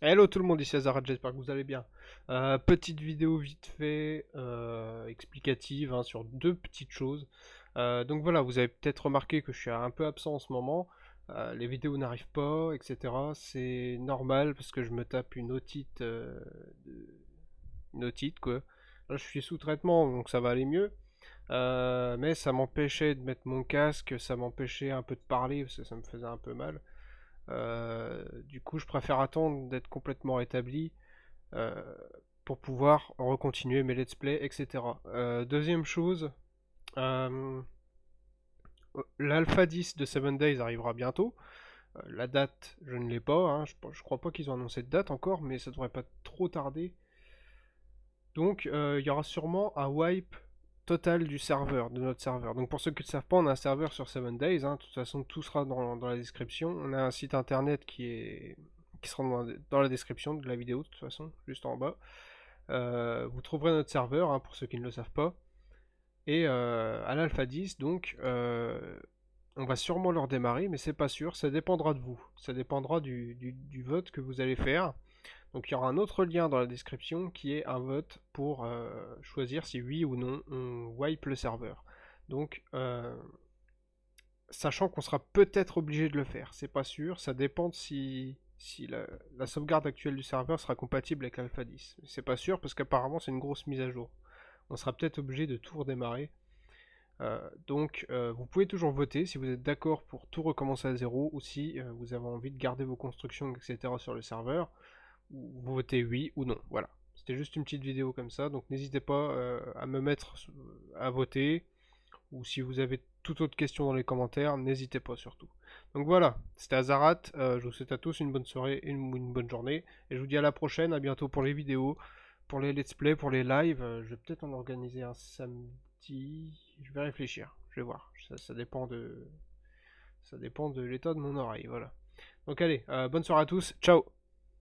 Hello tout le monde, ici Azara, j'espère que vous allez bien. Euh, petite vidéo vite fait, euh, explicative hein, sur deux petites choses. Euh, donc voilà, vous avez peut-être remarqué que je suis un peu absent en ce moment. les vidéos n'arrivent pas, etc. C'est normal parce que je me tape une otite. une otite quoi. Là je suis sous traitement donc ça va aller mieux. mais ça m'empêchait de mettre mon casque, ça m'empêchait un peu de parler parce que ça me faisait un peu mal. Euh, du coup, je préfère attendre d'être complètement rétabli euh, pour pouvoir recontinuer mes let's play, etc. Euh, deuxième chose, l'alpha 10 de 7 Days arrivera bientôt. La date, je ne l'ai pas. Hein, je, ne crois pas qu'ils ont annoncé de date encore, mais ça devrait pas trop tarder. Donc, il y aura sûrement un wipe total du serveur, de notre serveur. Donc pour ceux qui ne savent pas, on a un serveur sur 7 Days, hein. de toute façon tout sera dans, la description. On a un site internet qui, est, qui sera dans, la description de la vidéo de toute façon, juste en bas. Euh, vous trouverez notre serveur, hein, pour ceux qui ne le savent pas. Et euh, à l'Alpha 10, donc, euh, on va sûrement leur démarrer, mais c'est pas sûr, ça dépendra de vous. Ça dépendra du, du vote que vous allez faire. Donc il y aura un autre lien dans la description qui est un vote pour euh, choisir si oui ou non on wipe le serveur. Donc euh, sachant qu'on sera peut-être obligé de le faire, c'est pas sûr, ça dépend de si, si la, sauvegarde actuelle du serveur sera compatible avec Alpha 10. C'est pas sûr parce qu'apparemment c'est une grosse mise à jour. On sera peut-être obligé de tout redémarrer. Euh, donc vous pouvez toujours voter si vous êtes d'accord pour tout recommencer à zéro ou si vous avez envie de garder vos constructions, etc. sur le serveur vous votez oui ou non. Voilà. C'était juste une petite vidéo comme ça, donc n'hésitez pas euh, à me mettre euh, à voter. Ou si vous avez toute autre question dans les commentaires, n'hésitez pas surtout. Donc voilà, c'était Azarat. Zarat euh, je vous souhaite à tous une bonne soirée et une, bonne journée. Et je vous dis à la prochaine, à bientôt pour les vidéos, pour les let's play, pour les lives. je vais peut-être en organiser un samedi. Je vais réfléchir, je vais voir. Ça, ça dépend de. Ça dépend de l'état de mon oreille, voilà. Donc allez, bonne soirée à tous, ciao